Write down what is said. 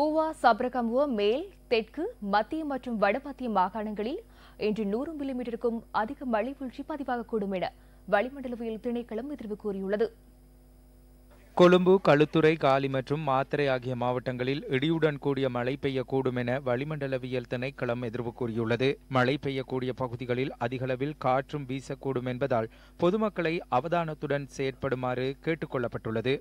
ஊவா சப்ரகமுவ மேல் தெற்கு மத்திய மற்றும் வடமத்திய மாகாணங்களில் இன்று நூறு மில்லிமீட்டருக்கும் அதிக மழை வீழ்ச்சி பதிவாகக்கூடும் என வளிமண்டலவியல் திணைக்களம் எதிர்வு கூறியுள்ளது கொழும்பு களுத்துறை காலி மற்றும் மாத்திரை ஆகிய மாவட்டங்களில் இடியுடன் கூடிய மழை பெய்யக்கூடும் என வளிமண்டலவியல் திணைக்களம் எதிர்வு கூறியுள்ளது மழை பெய்யக்கூடிய பகுதிகளில் அதிகளவில் காற்றும் வீசக்கூடும் என்பதால் பொதுமக்களை அவதானத்துடன் செயற்படுமாறு கொள்ளப்பட்டுள்ளது